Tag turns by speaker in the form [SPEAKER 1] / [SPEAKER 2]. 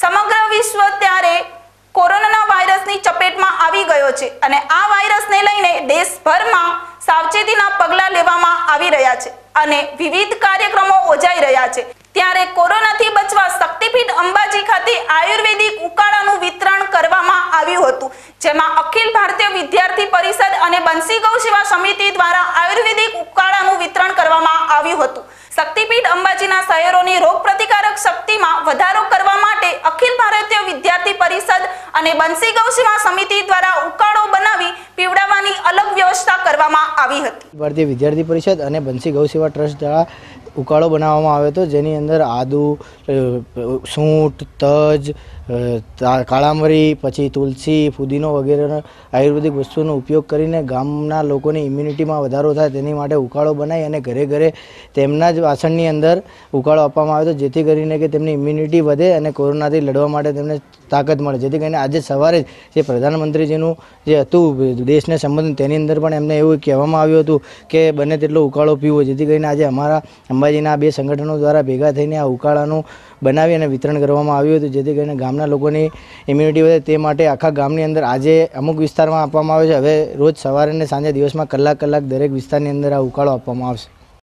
[SPEAKER 1] સમગ્ર વિશ્વ ત્યારે કોરોના વાયરસની ચપેટમાં આવી ગયો છે અને આ વાયરસને લઈને દેશભરમાં સાવચેતીના પગલાં લેવામાં આવી રહ્યા છે અને વિવિધ કાર્યક્રમો યોજાઈ રહ્યા છે ત્યારે કોરોનાથી બચવા શક્તિપીઠ અંબાજી ખાતે આયુર્વેદિક ઉકાળાનું વિતરણ કરવામાં આવ્યું હતું જેમાં અખિલ ભારતીય વિદ્યાર્થી પરિષદ અને બંસી ગૌ સેવા સમિતિ દ્વારા આયુર્વેદિક ઉકાળાનું વિતરણ કરવામાં આવ્યું હતું શક્તિપીઠ અંબાજીના શહેરોની રોગ પ્રતિકારક શક્તિમાં વધારો અને બંસી ગૌસેવા સમિતિ દ્વારા ઉકાળો બનાવી પીવડાવવાની અલગ વ્યવસ્થા કરવામાં આવી
[SPEAKER 2] હતી ભારતીય વિદ્યાર્થી પરિષદ અને બંસી ગૌસેવા ટ્રસ્ટ દ્વારા ઉકાળો બનાવવામાં આવે તો જેની અંદર આદુ સૂંઠ તજ કાળા મરી પછી તુલસી ફુદીનો વગેરેનો આયુર્વેદિક વસ્તુનો ઉપયોગ કરીને ગામના લોકોની ઇમ્યુનિટીમાં વધારો થાય તેની માટે ઉકાળો બનાવી અને ઘરે ઘરે તેમના જ વાસણની અંદર ઉકાળો આપવામાં આવે તો જેથી કરીને કે તેમની ઇમ્યુનિટી વધે અને કોરોનાથી લડવા માટે તેમને તાકાત મળે જેથી કરીને આજે સવારે જે પ્રધાનમંત્રીજીનું જે હતું દેશને સંબંધિત તેની અંદર પણ એમને એવું કહેવામાં આવ્યું હતું કે બને તેટલો ઉકાળો પીવો જેથી કરીને આજે અમારા અંબાજીના બે સંગઠનો દ્વારા ભેગા થઈને આ ઉકાળાનું બનાવી અને વિતરણ કરવામાં આવ્યું હતું જેથી કરીને ગામના લોકોની ઇમ્યુનિટી વધે તે માટે આખા ગામની અંદર આજે અમુક વિસ્તારમાં આપવામાં આવે છે હવે રોજ સવારે અને સાંજે દિવસમાં કલાક કલાક દરેક વિસ્તારની અંદર આ ઉકાળો આપવામાં આવશે